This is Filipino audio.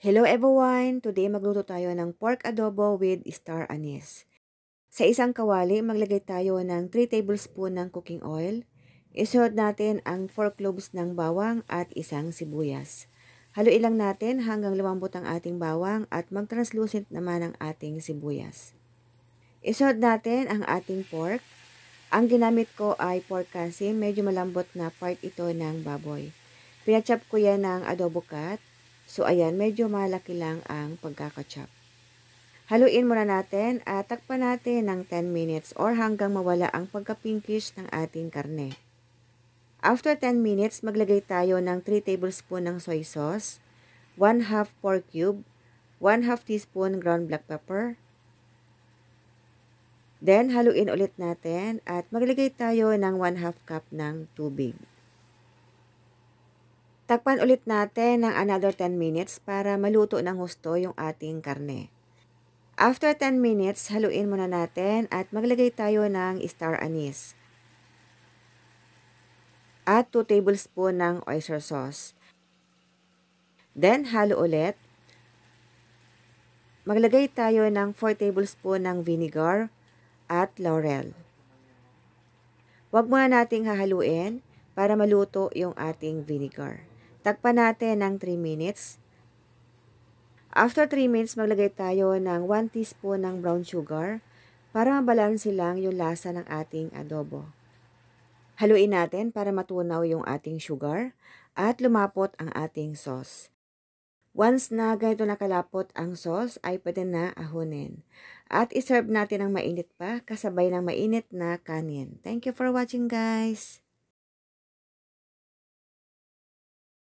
Hello everyone! Today magluto tayo ng pork adobo with star anise. Sa isang kawali, maglagay tayo ng 3 tablespoon ng cooking oil. Isunod natin ang 4 cloves ng bawang at isang sibuyas. Haluin lang natin hanggang lumambot ang ating bawang at mag-translucent naman ang ating sibuyas. Isunod natin ang ating pork. Ang ginamit ko ay pork kasi medyo malambot na part ito ng baboy. Pinachop ko yan ng adobo cut So, ayan, medyo malaki lang ang pagkakachop. Haluin muna natin at takpan natin ng 10 minutes or hanggang mawala ang pagka-pinkish ng ating karne. After 10 minutes, maglagay tayo ng 3 tablespoon ng soy sauce, 1 half pork cube, 1 half teaspoon ground black pepper, Then, haluin ulit natin at maglagay tayo ng 1 half cup ng tubig. Takpan ulit natin ng another 10 minutes para maluto ng husto yung ating karne. After 10 minutes, haluin muna natin at maglagay tayo ng star anise. At 2 tablespoon ng oyster sauce. Then, halo ulit. Maglagay tayo ng 4 tablespoon ng vinegar at laurel. Huwag muna nating hahaluin para maluto yung ating vinegar. Tagpan natin ng 3 minutes. After 3 minutes, maglagay tayo ng 1 teaspoon ng brown sugar para mabalansi lang yung lasa ng ating adobo. Haluin natin para matunaw yung ating sugar at lumapot ang ating sauce. Once na ganito nakalapot ang sauce, ay pwede na ahunin. At iserve natin ang mainit pa kasabay ng mainit na kanin. Thank you for watching guys!